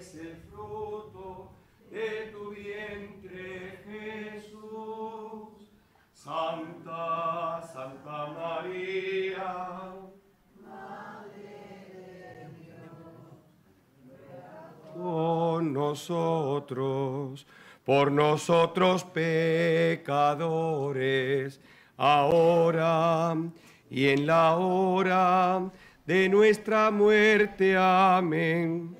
es el fruto de tu vientre, Jesús. Santa, Santa María, Madre de Dios, por nosotros, por nosotros pecadores, ahora y en la hora de nuestra muerte. Amén.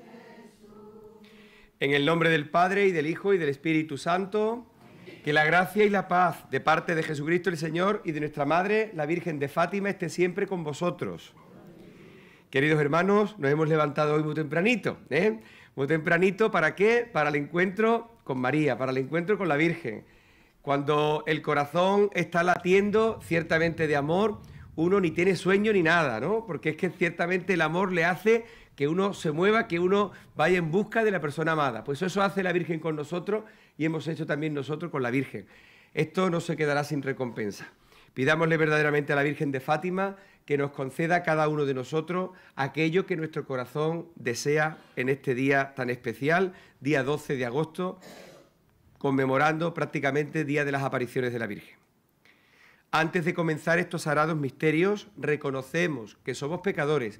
En el nombre del Padre y del Hijo y del Espíritu Santo, que la gracia y la paz de parte de Jesucristo el Señor y de nuestra Madre, la Virgen de Fátima, esté siempre con vosotros. Queridos hermanos, nos hemos levantado hoy muy tempranito, ¿eh? Muy tempranito, ¿para qué? Para el encuentro con María, para el encuentro con la Virgen. Cuando el corazón está latiendo ciertamente de amor, uno ni tiene sueño ni nada, ¿no? Porque es que ciertamente el amor le hace que uno se mueva, que uno vaya en busca de la persona amada. Pues eso hace la Virgen con nosotros y hemos hecho también nosotros con la Virgen. Esto no se quedará sin recompensa. Pidámosle verdaderamente a la Virgen de Fátima que nos conceda a cada uno de nosotros aquello que nuestro corazón desea en este día tan especial, día 12 de agosto, conmemorando prácticamente Día de las Apariciones de la Virgen. Antes de comenzar estos sagrados misterios, reconocemos que somos pecadores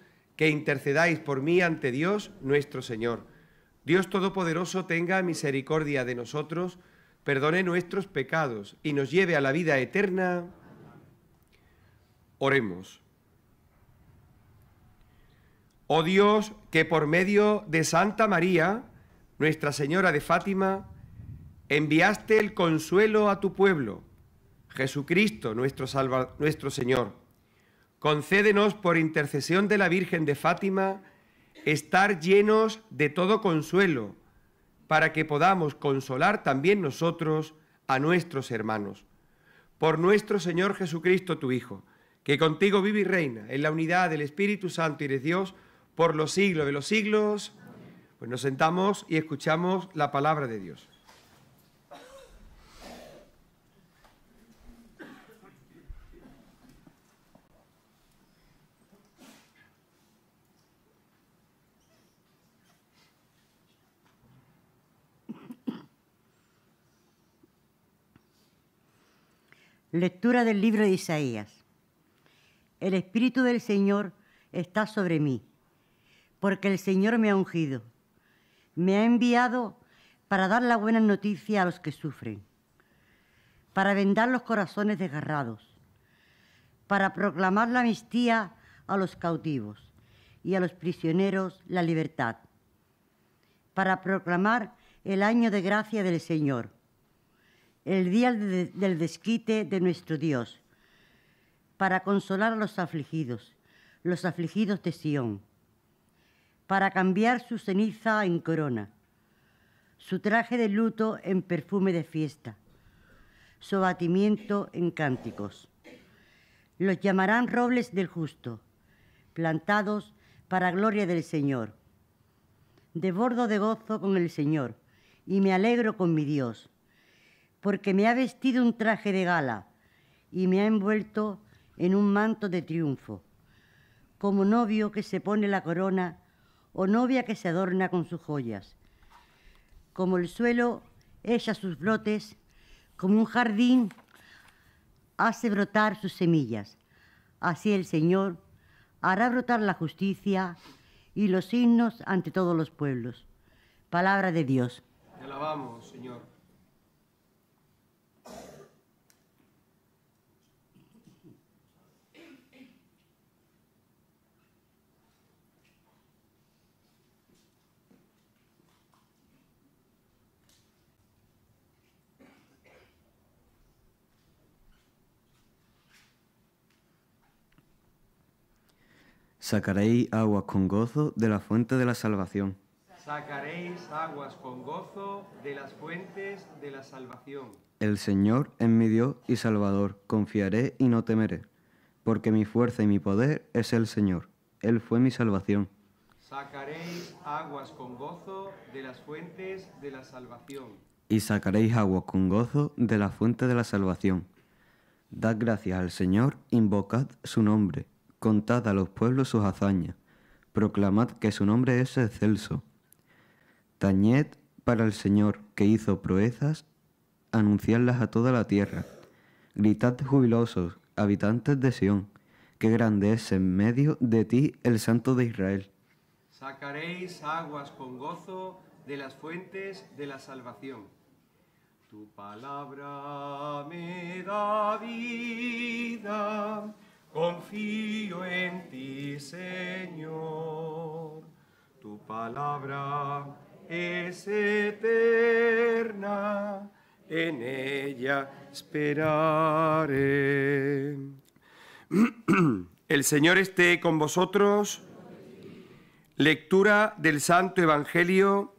que intercedáis por mí ante Dios nuestro Señor. Dios Todopoderoso tenga misericordia de nosotros, perdone nuestros pecados y nos lleve a la vida eterna. Oremos. Oh Dios, que por medio de Santa María, Nuestra Señora de Fátima, enviaste el consuelo a tu pueblo, Jesucristo nuestro, Salvador, nuestro Señor concédenos por intercesión de la Virgen de Fátima estar llenos de todo consuelo, para que podamos consolar también nosotros a nuestros hermanos. Por nuestro Señor Jesucristo, tu Hijo, que contigo vive y reina en la unidad del Espíritu Santo y de Dios por los siglos de los siglos, pues nos sentamos y escuchamos la palabra de Dios. Lectura del libro de Isaías. El Espíritu del Señor está sobre mí, porque el Señor me ha ungido. Me ha enviado para dar la buena noticia a los que sufren, para vendar los corazones desgarrados, para proclamar la amnistía a los cautivos y a los prisioneros la libertad, para proclamar el año de gracia del Señor el día del desquite de nuestro Dios, para consolar a los afligidos, los afligidos de Sión, para cambiar su ceniza en corona, su traje de luto en perfume de fiesta, su abatimiento en cánticos. Los llamarán robles del justo, plantados para gloria del Señor. De bordo de gozo con el Señor y me alegro con mi Dios porque me ha vestido un traje de gala y me ha envuelto en un manto de triunfo, como novio que se pone la corona o novia que se adorna con sus joyas, como el suelo echa sus brotes, como un jardín hace brotar sus semillas. Así el Señor hará brotar la justicia y los signos ante todos los pueblos. Palabra de Dios. Te alabamos, Señor. Sacaréis aguas con gozo de la fuente de la salvación. Sacaréis aguas con gozo de las fuentes de la salvación. El Señor es mi Dios y Salvador, confiaré y no temeré, porque mi fuerza y mi poder es el Señor, Él fue mi salvación. Sacaréis aguas con gozo de las fuentes de la salvación. Y sacaréis aguas con gozo de la fuente de la salvación. Dad gracias al Señor, invocad su nombre Contad a los pueblos sus hazañas, proclamad que su nombre es excelso. Tañed para el Señor que hizo proezas, anunciadlas a toda la tierra. Gritad jubilosos, habitantes de Sión, que grande es en medio de ti el Santo de Israel. Sacaréis aguas con gozo de las fuentes de la salvación. Tu palabra me da vida Confío en ti, Señor. Tu palabra es eterna, en ella esperaré. El Señor esté con vosotros. Lectura del Santo Evangelio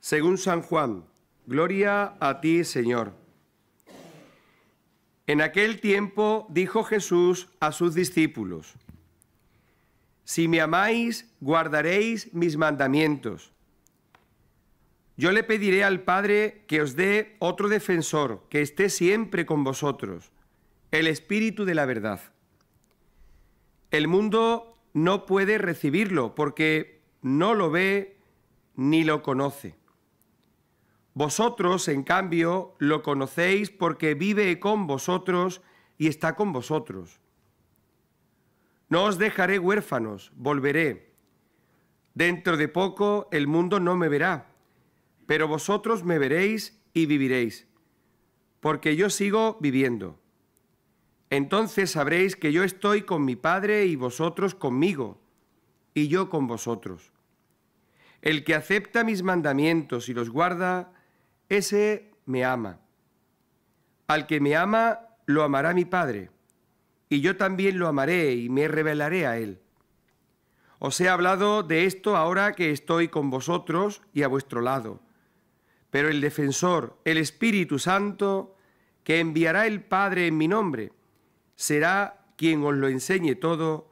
según San Juan. Gloria a ti, Señor. En aquel tiempo dijo Jesús a sus discípulos, Si me amáis, guardaréis mis mandamientos. Yo le pediré al Padre que os dé otro defensor, que esté siempre con vosotros, el Espíritu de la verdad. El mundo no puede recibirlo porque no lo ve ni lo conoce. Vosotros, en cambio, lo conocéis porque vive con vosotros y está con vosotros. No os dejaré huérfanos, volveré. Dentro de poco el mundo no me verá, pero vosotros me veréis y viviréis, porque yo sigo viviendo. Entonces sabréis que yo estoy con mi Padre y vosotros conmigo, y yo con vosotros. El que acepta mis mandamientos y los guarda, ese me ama. Al que me ama, lo amará mi Padre, y yo también lo amaré y me revelaré a él. Os he hablado de esto ahora que estoy con vosotros y a vuestro lado. Pero el defensor, el Espíritu Santo, que enviará el Padre en mi nombre, será quien os lo enseñe todo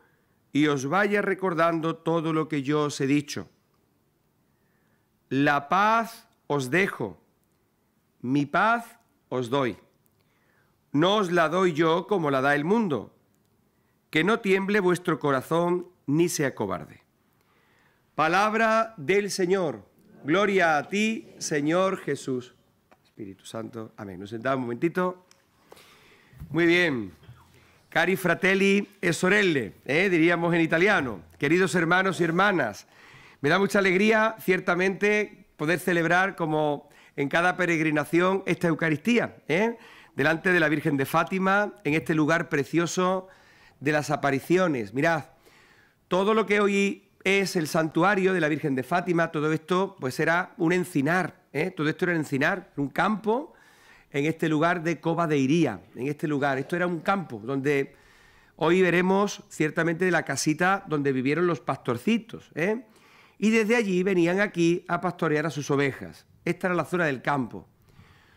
y os vaya recordando todo lo que yo os he dicho. La paz os dejo, mi paz os doy. No os la doy yo como la da el mundo. Que no tiemble vuestro corazón ni sea cobarde. Palabra del Señor. Gloria a ti, Señor Jesús. Espíritu Santo. Amén. Nos sentamos un momentito. Muy bien. Cari fratelli e sorelle, eh, diríamos en italiano. Queridos hermanos y hermanas, me da mucha alegría, ciertamente, poder celebrar como en cada peregrinación esta Eucaristía, ¿eh? delante de la Virgen de Fátima, en este lugar precioso de las apariciones. Mirad, todo lo que hoy es el santuario de la Virgen de Fátima, todo esto pues era un encinar, ¿eh? todo esto era un encinar, un campo en este lugar de Coba de Iría, en este lugar, esto era un campo donde hoy veremos ciertamente la casita donde vivieron los pastorcitos, ¿eh? y desde allí venían aquí a pastorear a sus ovejas. Esta era la zona del campo.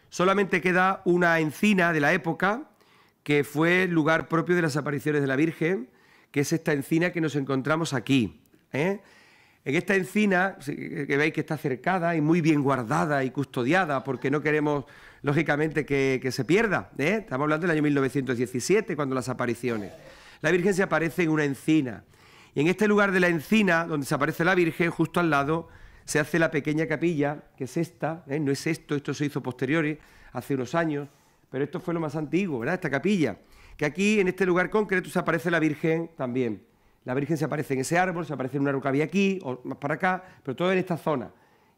Solamente queda una encina de la época que fue el lugar propio de las apariciones de la Virgen, que es esta encina que nos encontramos aquí. ¿eh? En esta encina, que veis que está cercada y muy bien guardada y custodiada, porque no queremos, lógicamente, que, se pierda. ¿eh? Estamos hablando del año 1917, cuando las apariciones. La Virgen se aparece en una encina. Y en este lugar de la encina, donde se aparece la Virgen, justo al lado, se hace la pequeña capilla, que es esta, ¿eh? no es esto, esto se hizo posteriores, hace unos años, pero esto fue lo más antiguo, ¿verdad? Esta capilla, que aquí en este lugar concreto se aparece la Virgen también. La Virgen se aparece en ese árbol, se aparece en una había aquí, o más para acá, pero todo en esta zona.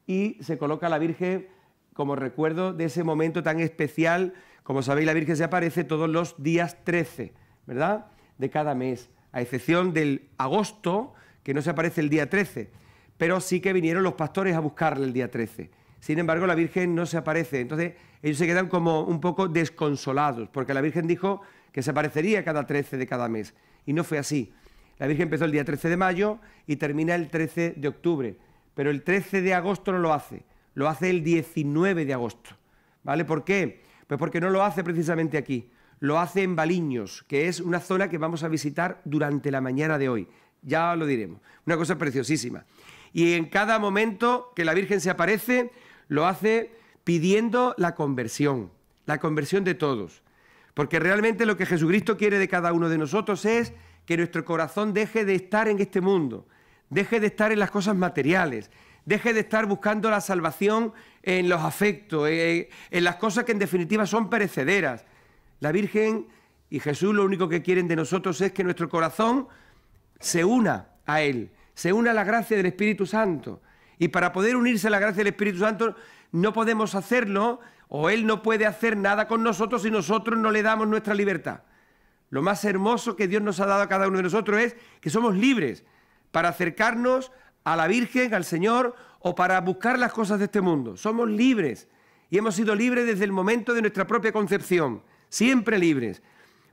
Y se coloca la Virgen como recuerdo de ese momento tan especial. Como sabéis, la Virgen se aparece todos los días 13, ¿verdad? De cada mes, a excepción del agosto, que no se aparece el día 13 pero sí que vinieron los pastores a buscarle el día 13. Sin embargo, la Virgen no se aparece. Entonces, ellos se quedan como un poco desconsolados, porque la Virgen dijo que se aparecería cada 13 de cada mes. Y no fue así. La Virgen empezó el día 13 de mayo y termina el 13 de octubre. Pero el 13 de agosto no lo hace. Lo hace el 19 de agosto. ¿Vale? ¿Por qué? Pues porque no lo hace precisamente aquí. Lo hace en Baliños, que es una zona que vamos a visitar durante la mañana de hoy. Ya lo diremos. Una cosa preciosísima. Y en cada momento que la Virgen se aparece, lo hace pidiendo la conversión, la conversión de todos. Porque realmente lo que Jesucristo quiere de cada uno de nosotros es que nuestro corazón deje de estar en este mundo, deje de estar en las cosas materiales, deje de estar buscando la salvación en los afectos, eh, eh, en las cosas que en definitiva son perecederas. La Virgen y Jesús lo único que quieren de nosotros es que nuestro corazón se una a Él, se une a la gracia del Espíritu Santo. Y para poder unirse a la gracia del Espíritu Santo no podemos hacerlo o Él no puede hacer nada con nosotros si nosotros no le damos nuestra libertad. Lo más hermoso que Dios nos ha dado a cada uno de nosotros es que somos libres para acercarnos a la Virgen, al Señor o para buscar las cosas de este mundo. Somos libres y hemos sido libres desde el momento de nuestra propia concepción, siempre libres.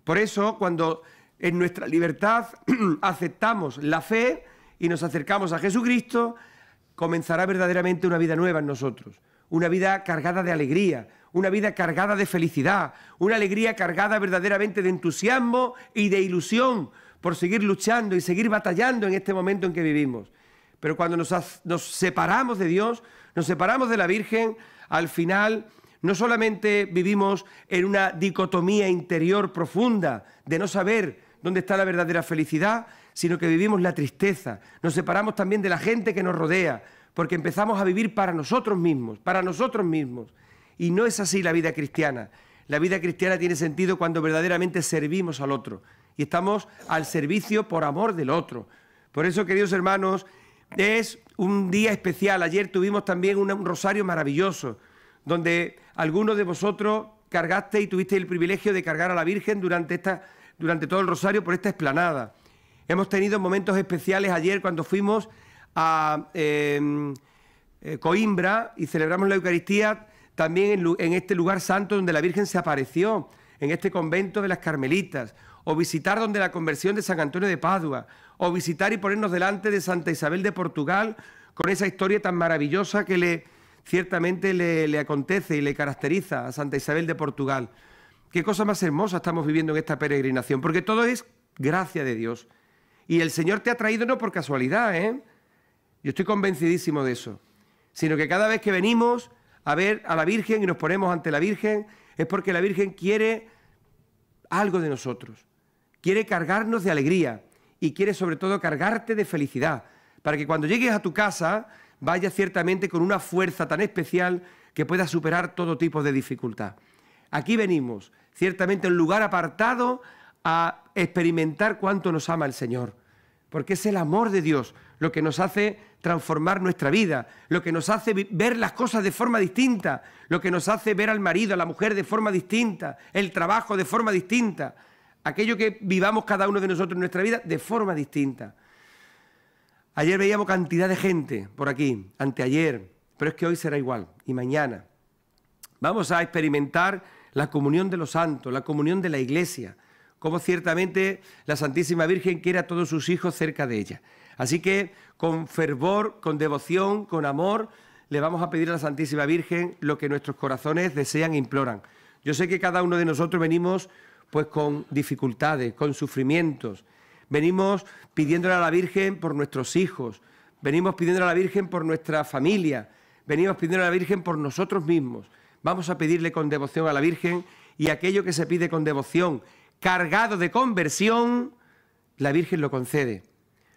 Por eso, cuando en nuestra libertad aceptamos la fe, y nos acercamos a Jesucristo, comenzará verdaderamente una vida nueva en nosotros, una vida cargada de alegría, una vida cargada de felicidad, una alegría cargada verdaderamente de entusiasmo y de ilusión por seguir luchando y seguir batallando en este momento en que vivimos. Pero cuando nos, separamos de Dios, nos separamos de la Virgen, al final no solamente vivimos en una dicotomía interior profunda de no saber dónde está la verdadera felicidad, sino que vivimos la tristeza, nos separamos también de la gente que nos rodea, porque empezamos a vivir para nosotros mismos, para nosotros mismos. Y no es así la vida cristiana. La vida cristiana tiene sentido cuando verdaderamente servimos al otro y estamos al servicio por amor del otro. Por eso, queridos hermanos, es un día especial. Ayer tuvimos también un rosario maravilloso, donde algunos de vosotros cargaste y tuviste el privilegio de cargar a la Virgen durante, esta, durante todo el rosario por esta esplanada. Hemos tenido momentos especiales ayer cuando fuimos a eh, eh, Coimbra y celebramos la Eucaristía también en, este lugar santo donde la Virgen se apareció, en este convento de las Carmelitas, o visitar donde la conversión de San Antonio de Padua, o visitar y ponernos delante de Santa Isabel de Portugal con esa historia tan maravillosa que le, ciertamente le, le acontece y le caracteriza a Santa Isabel de Portugal. Qué cosa más hermosa estamos viviendo en esta peregrinación, porque todo es gracia de Dios. Y el Señor te ha traído no por casualidad, ¿eh? Yo estoy convencidísimo de eso. Sino que cada vez que venimos a ver a la Virgen y nos ponemos ante la Virgen, es porque la Virgen quiere algo de nosotros. Quiere cargarnos de alegría y quiere sobre todo cargarte de felicidad. Para que cuando llegues a tu casa vayas ciertamente con una fuerza tan especial que pueda superar todo tipo de dificultad. Aquí venimos, ciertamente en lugar apartado, a experimentar cuánto nos ama el Señor, porque es el amor de Dios lo que nos hace transformar nuestra vida, lo que nos hace ver las cosas de forma distinta, lo que nos hace ver al marido, a la mujer de forma distinta, el trabajo de forma distinta, aquello que vivamos cada uno de nosotros en nuestra vida de forma distinta. Ayer veíamos cantidad de gente por aquí, anteayer, pero es que hoy será igual y mañana. Vamos a experimentar la comunión de los santos, la comunión de la iglesia, como ciertamente la Santísima Virgen quiere a todos sus hijos cerca de ella. Así que con fervor, con devoción, con amor, le vamos a pedir a la Santísima Virgen lo que nuestros corazones desean e imploran. Yo sé que cada uno de nosotros venimos pues con dificultades, con sufrimientos. Venimos pidiéndole a la Virgen por nuestros hijos, venimos pidiéndole a la Virgen por nuestra familia, venimos pidiéndole a la Virgen por nosotros mismos. Vamos a pedirle con devoción a la Virgen y aquello que se pide con devoción cargado de conversión, la Virgen lo concede.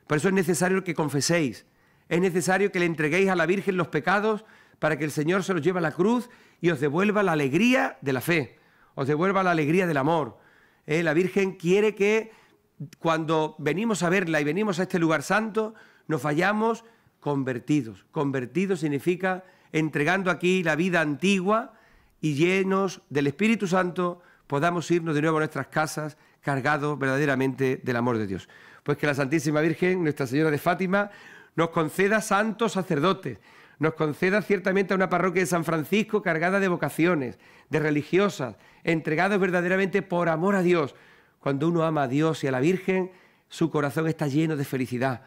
Por eso es necesario que confeséis, es necesario que le entreguéis a la Virgen los pecados para que el Señor se los lleve a la cruz y os devuelva la alegría de la fe, os devuelva la alegría del amor. Eh, la Virgen quiere que cuando venimos a verla y venimos a este lugar santo, nos fallamos convertidos. Convertidos significa entregando aquí la vida antigua y llenos del Espíritu Santo, podamos irnos de nuevo a nuestras casas cargados verdaderamente del amor de Dios. Pues que la Santísima Virgen, Nuestra Señora de Fátima, nos conceda santos sacerdotes, nos conceda ciertamente a una parroquia de San Francisco cargada de vocaciones, de religiosas, entregados verdaderamente por amor a Dios. Cuando uno ama a Dios y a la Virgen, su corazón está lleno de felicidad.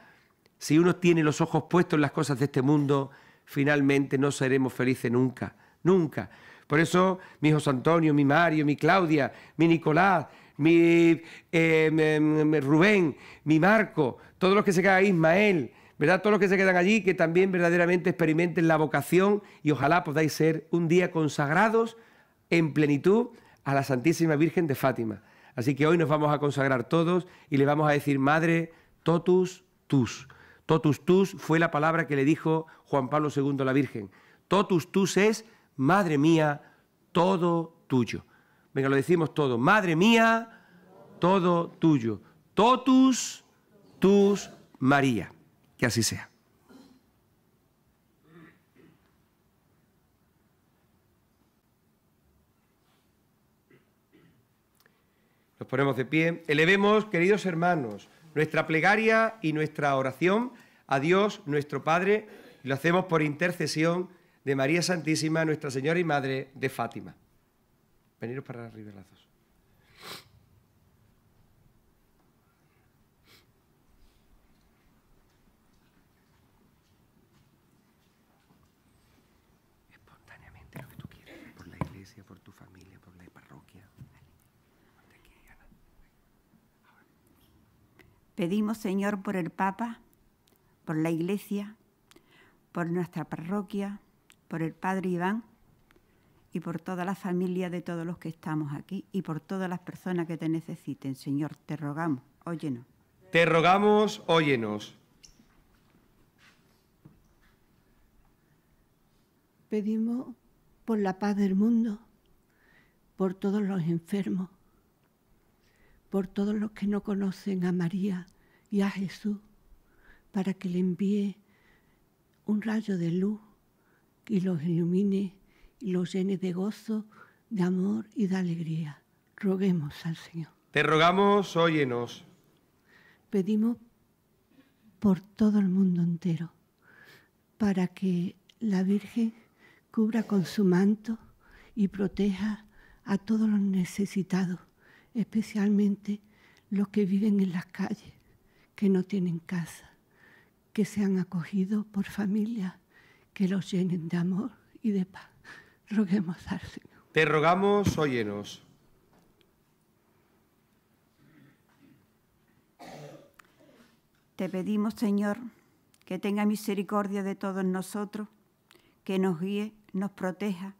Si uno tiene los ojos puestos en las cosas de este mundo, finalmente no seremos felices nunca, nunca. Por eso mi José Antonio, mi Mario, mi Claudia, mi Nicolás, mi, eh, Rubén, mi Marco, todos los que se quedan, Ismael, ¿verdad? Todos los que se quedan allí, que también verdaderamente experimenten la vocación y ojalá podáis ser un día consagrados en plenitud a la Santísima Virgen de Fátima. Así que hoy nos vamos a consagrar todos y le vamos a decir, Madre, totus tus. Totus tus fue la palabra que le dijo Juan Pablo II a la Virgen. Totus tus es Madre mía, todo tuyo. Venga, lo decimos todo. Madre mía, todo tuyo. Totus, tus, María. Que así sea. Nos ponemos de pie. Elevemos, queridos hermanos, nuestra plegaria y nuestra oración a Dios, nuestro Padre, y lo hacemos por intercesión de María Santísima, Nuestra Señora y Madre de Fátima. Veniros para arriba las dos. Espontáneamente lo que tú quieras, por la iglesia, por tu familia, por la parroquia. Pedimos, Señor, por el Papa, por la iglesia, por nuestra parroquia por el padre Iván y por toda la familia de todos los que estamos aquí y por todas las personas que te necesiten. Señor, te rogamos, óyenos. Te rogamos, óyenos. Pedimos por la paz del mundo, por todos los enfermos, por todos los que no conocen a María y a Jesús, para que le envíe un rayo de luz y los ilumine y los llene de gozo, de amor y de alegría. Roguemos al Señor. Te rogamos, óyenos. Pedimos por todo el mundo entero, para que la Virgen cubra con su manto y proteja a todos los necesitados, especialmente los que viven en las calles, que no tienen casa, que sean acogidos por familias que los llenen de amor y de paz. Roguemos al Señor. Te rogamos, óyenos. Te pedimos, Señor, que tenga misericordia de todos nosotros, que nos guíe, nos proteja.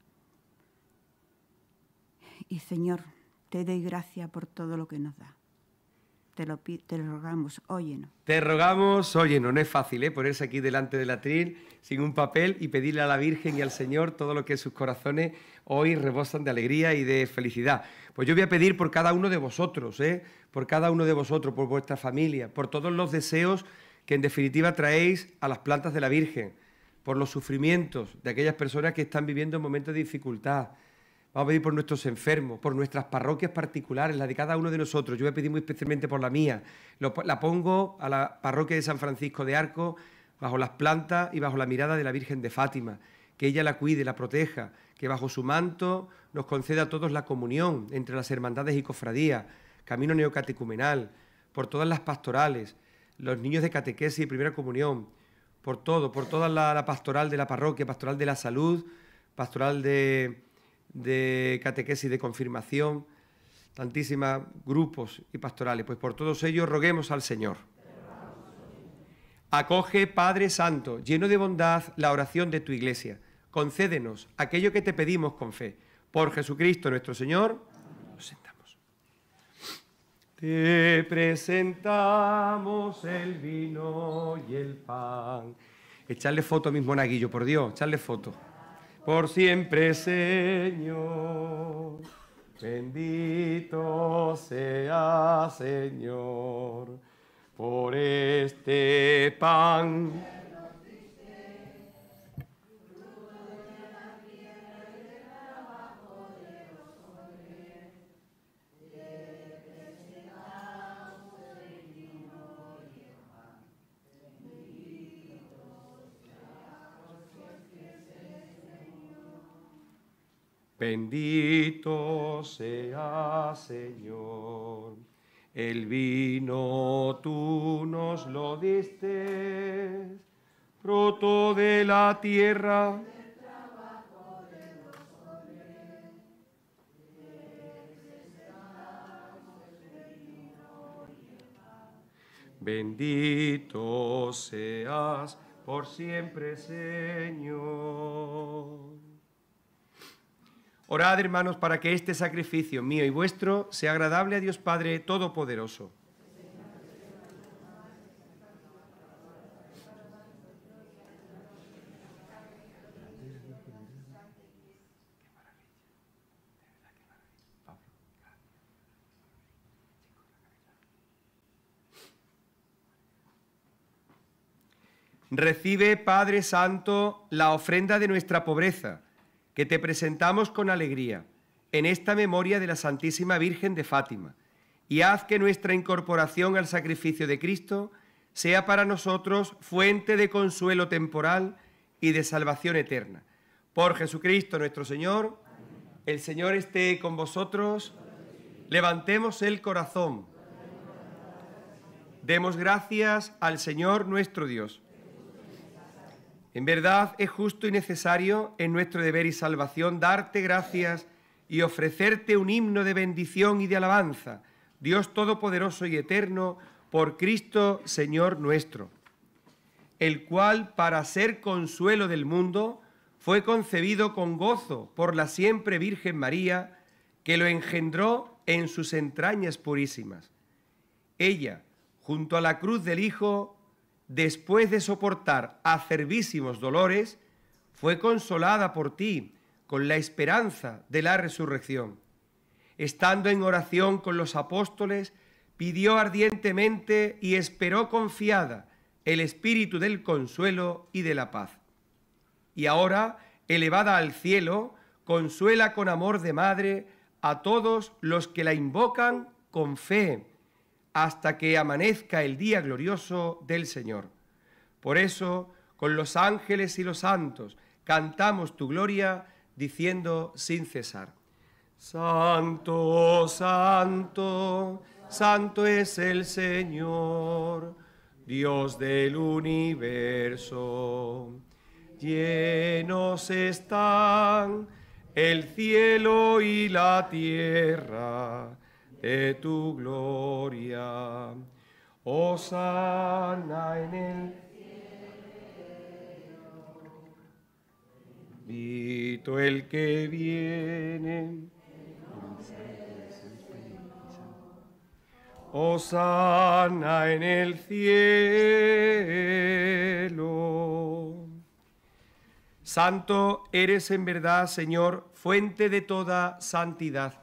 Y, Señor, te doy gracia por todo lo que nos da. Te lo, te lo rogamos, óyenos. Te rogamos, óyenos. No es fácil, ¿eh? Ponerse aquí delante del atril sin un papel y pedirle a la Virgen y al Señor todo lo que sus corazones hoy rebosan de alegría y de felicidad. Pues yo voy a pedir por cada uno de vosotros, ¿eh? Por cada uno de vosotros, por vuestra familia, por todos los deseos que en definitiva traéis a las plantas de la Virgen, por los sufrimientos de aquellas personas que están viviendo momentos de dificultad, Vamos a pedir por nuestros enfermos, por nuestras parroquias particulares, la de cada uno de nosotros. Yo voy a pedir muy especialmente por la mía. la pongo a la parroquia de San Francisco de Arco, bajo las plantas y bajo la mirada de la Virgen de Fátima. Que ella la cuide, la proteja, que bajo su manto nos conceda a todos la comunión entre las hermandades y cofradías, camino neocatecumenal, por todas las pastorales, los niños de catequesis y primera comunión, por todo, por toda la pastoral de la parroquia, pastoral de la salud, pastoral de de catequesis de confirmación, tantísimas grupos y pastorales. Pues por todos ellos roguemos al Señor. Acoge, Padre Santo, lleno de bondad, la oración de tu iglesia. Concédenos aquello que te pedimos con fe. Por Jesucristo nuestro Señor, nos sentamos. Te presentamos el vino y el pan. Echarle foto a mis monaguillo por Dios, echarle foto por siempre, Señor. Bendito sea, Señor, por este pan Bendito seas, Señor, el vino tú nos lo diste, fruto de la tierra. Bendito seas por siempre, Señor. Orad, hermanos, para que este sacrificio mío y vuestro sea agradable a Dios Padre Todopoderoso. Recibe, Padre Santo, la ofrenda de nuestra pobreza que te presentamos con alegría en esta memoria de la Santísima Virgen de Fátima, y haz que nuestra incorporación al sacrificio de Cristo sea para nosotros fuente de consuelo temporal y de salvación eterna. Por Jesucristo nuestro Señor, el Señor esté con vosotros, levantemos el corazón, demos gracias al Señor nuestro Dios. En verdad es justo y necesario en nuestro deber y salvación darte gracias y ofrecerte un himno de bendición y de alabanza, Dios Todopoderoso y Eterno, por Cristo Señor nuestro, el cual, para ser consuelo del mundo, fue concebido con gozo por la siempre Virgen María, que lo engendró en sus entrañas purísimas. Ella, junto a la cruz del Hijo, después de soportar acervísimos dolores, fue consolada por ti con la esperanza de la resurrección. Estando en oración con los apóstoles, pidió ardientemente y esperó confiada el espíritu del consuelo y de la paz. Y ahora, elevada al cielo, consuela con amor de madre a todos los que la invocan con fe hasta que amanezca el día glorioso del Señor. Por eso, con los ángeles y los santos, cantamos tu gloria diciendo sin cesar. Santo, oh santo, santo es el Señor, Dios del universo. Llenos están el cielo y la tierra de tu gloria. Oh sana en el cielo. Bendito el que viene. Oh sana en el cielo. Santo eres en verdad, Señor, fuente de toda santidad.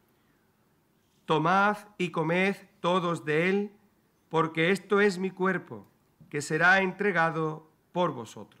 tomad y comed todos de él, porque esto es mi cuerpo, que será entregado por vosotros.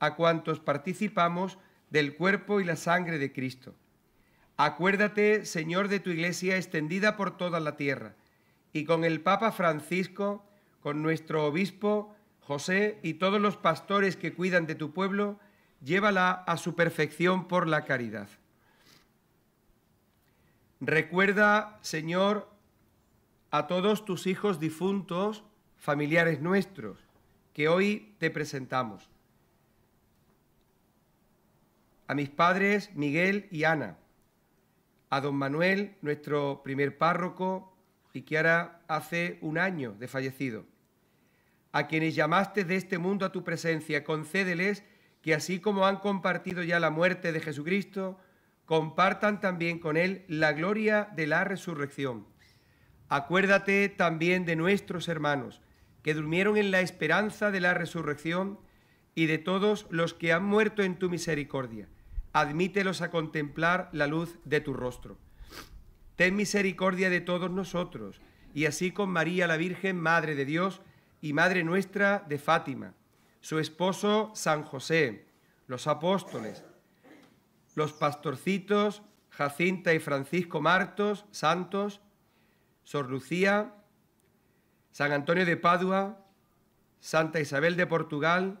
a cuantos participamos del cuerpo y la sangre de Cristo. Acuérdate, Señor, de tu iglesia extendida por toda la tierra, y con el Papa Francisco, con nuestro obispo José y todos los pastores que cuidan de tu pueblo, llévala a su perfección por la caridad. Recuerda, Señor, a todos tus hijos difuntos, familiares nuestros, que hoy te presentamos a mis padres Miguel y Ana, a don Manuel, nuestro primer párroco, y que ahora hace un año de fallecido. A quienes llamaste de este mundo a tu presencia, concédeles que así como han compartido ya la muerte de Jesucristo, compartan también con Él la gloria de la resurrección. Acuérdate también de nuestros hermanos, que durmieron en la esperanza de la resurrección, y de todos los que han muerto en tu misericordia admítelos a contemplar la luz de tu rostro. Ten misericordia de todos nosotros, y así con María la Virgen, Madre de Dios y Madre nuestra de Fátima, su esposo San José, los apóstoles, los pastorcitos Jacinta y Francisco Martos, santos, Sor Lucía, San Antonio de Padua, Santa Isabel de Portugal,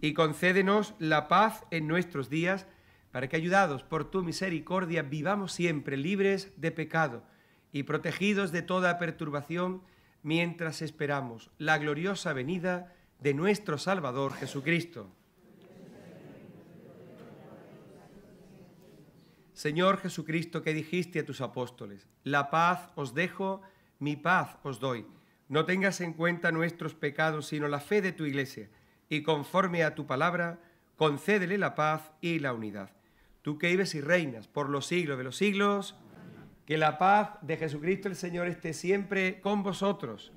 y concédenos la paz en nuestros días, para que ayudados por tu misericordia vivamos siempre libres de pecado y protegidos de toda perturbación, mientras esperamos la gloriosa venida de nuestro Salvador Jesucristo. Señor Jesucristo, que dijiste a tus apóstoles, la paz os dejo, mi paz os doy. No tengas en cuenta nuestros pecados, sino la fe de tu iglesia y conforme a tu palabra, concédele la paz y la unidad. Tú que vives y reinas por los siglos de los siglos, que la paz de Jesucristo el Señor esté siempre con vosotros.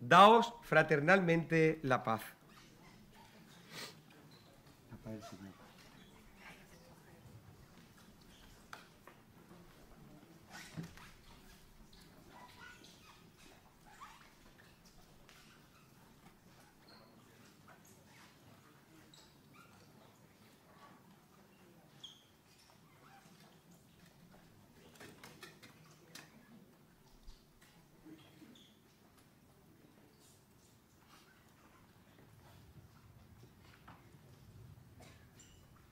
Daos fraternalmente la paz.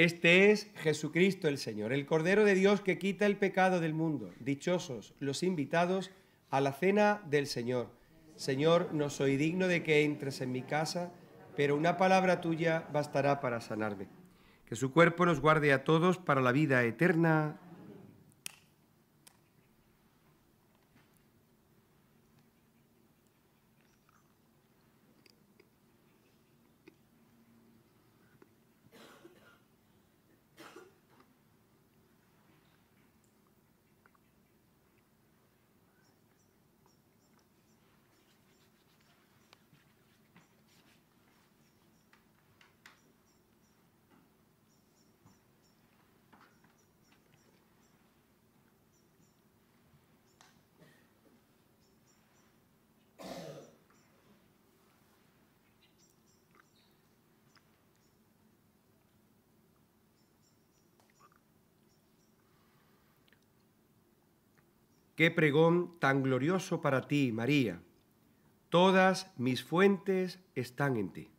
Este es Jesucristo el Señor, el Cordero de Dios que quita el pecado del mundo. Dichosos los invitados a la cena del Señor. Señor, no soy digno de que entres en mi casa, pero una palabra tuya bastará para sanarme. Que su cuerpo nos guarde a todos para la vida eterna. Qué pregón tan glorioso para ti, María. Todas mis fuentes están en ti.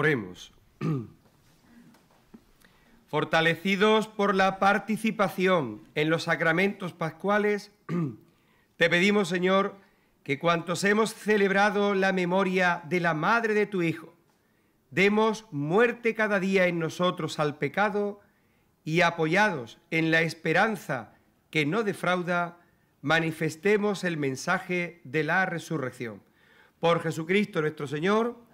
Oremos. Fortalecidos por la participación en los sacramentos pascuales, te pedimos, Señor, que cuantos hemos celebrado la memoria de la Madre de tu Hijo, demos muerte cada día en nosotros al pecado y apoyados en la esperanza que no defrauda, manifestemos el mensaje de la resurrección. Por Jesucristo nuestro Señor,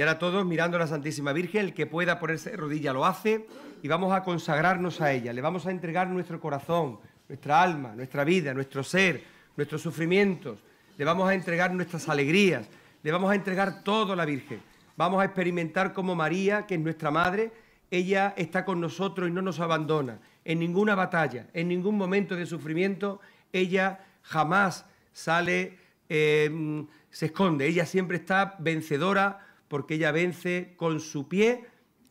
y ahora todos mirando a la Santísima Virgen, el que pueda ponerse de rodilla lo hace y vamos a consagrarnos a ella. Le vamos a entregar nuestro corazón, nuestra alma, nuestra vida, nuestro ser, nuestros sufrimientos. Le vamos a entregar nuestras alegrías. Le vamos a entregar todo a la Virgen. Vamos a experimentar como María, que es nuestra madre, ella está con nosotros y no nos abandona. En ninguna batalla, en ningún momento de sufrimiento, ella jamás sale, eh, se esconde. Ella siempre está vencedora porque ella vence con su pie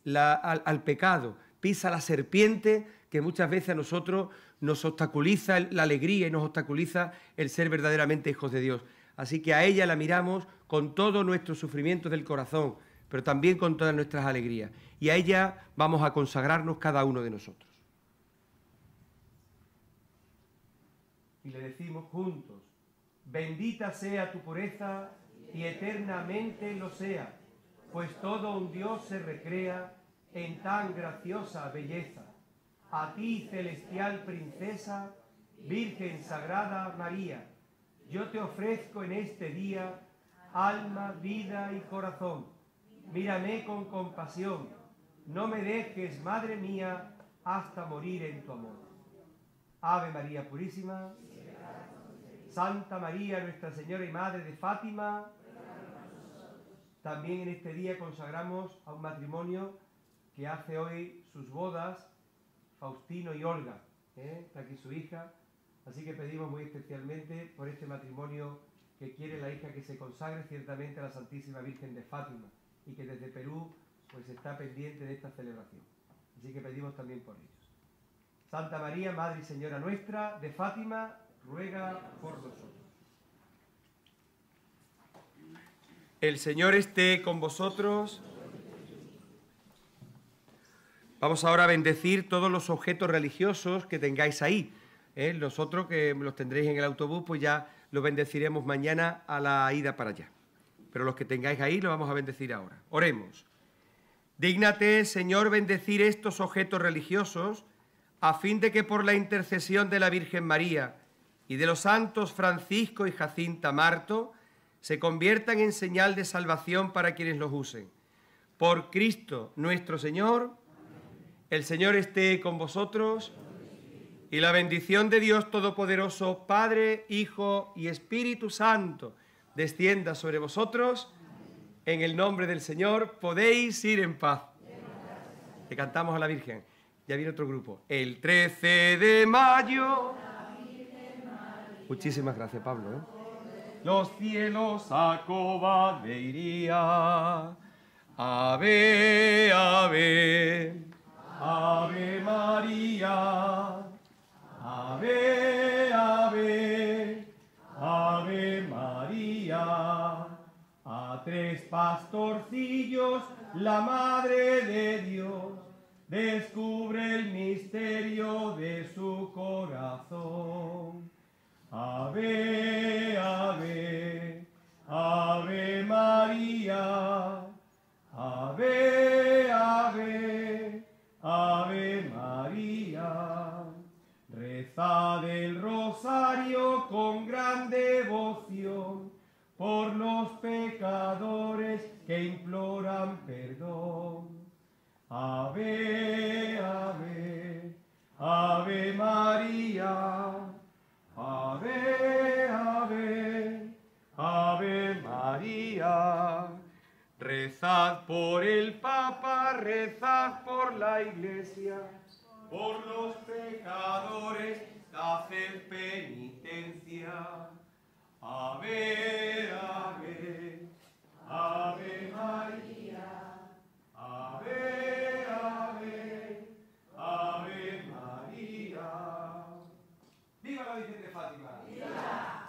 al, al pecado, pisa la serpiente que muchas veces a nosotros nos obstaculiza la alegría y nos obstaculiza el ser verdaderamente hijos de Dios. Así que a ella la miramos con todos nuestros sufrimientos del corazón, pero también con todas nuestras alegrías. Y a ella vamos a consagrarnos cada uno de nosotros. Y le decimos juntos, bendita sea tu pureza y eternamente lo sea pues todo un Dios se recrea en tan graciosa belleza. A ti, celestial princesa, Virgen Sagrada María, yo te ofrezco en este día alma, vida y corazón. Mírame con compasión, no me dejes, Madre mía, hasta morir en tu amor. Ave María Purísima, Santa María, Nuestra Señora y Madre de Fátima, también en este día consagramos a un matrimonio que hace hoy sus bodas, Faustino y Olga, ¿eh? está aquí su hija, así que pedimos muy especialmente por este matrimonio que quiere la hija que se consagre ciertamente a la Santísima Virgen de Fátima y que desde Perú pues está pendiente de esta celebración. Así que pedimos también por ellos. Santa María, Madre y Señora nuestra, de Fátima, ruega por nosotros. El Señor esté con vosotros. Vamos ahora a bendecir todos los objetos religiosos que tengáis ahí. ¿eh? Los otros que los tendréis en el autobús, pues ya los bendeciremos mañana a la ida para allá. Pero los que tengáis ahí los vamos a bendecir ahora. Oremos. Dígnate, Señor, bendecir estos objetos religiosos, a fin de que por la intercesión de la Virgen María y de los santos Francisco y Jacinta Marto, se conviertan en señal de salvación para quienes los usen. Por Cristo nuestro Señor, el Señor esté con vosotros y la bendición de Dios Todopoderoso, Padre, Hijo y Espíritu Santo, descienda sobre vosotros. En el nombre del Señor podéis ir en paz. Le cantamos a la Virgen. Ya viene otro grupo. El 13 de mayo. Muchísimas gracias, Pablo. ¿eh? los cielos iría. Ave, ave, ave María, ave, ave, ave María. A tres pastorcillos, la Madre de Dios, descubre el misterio de su corazón. Ave, ave, ave María. Ave, ave, ave María. Rezad el rosario con gran devoción por los pecadores que imploran perdón. Ave, ave, ave María. Ave, ave, ave María. Rezad por el Papa, rezad por la Iglesia, por los pecadores, haced penitencia. Ave, ave, ave María, ave, ave. Viva!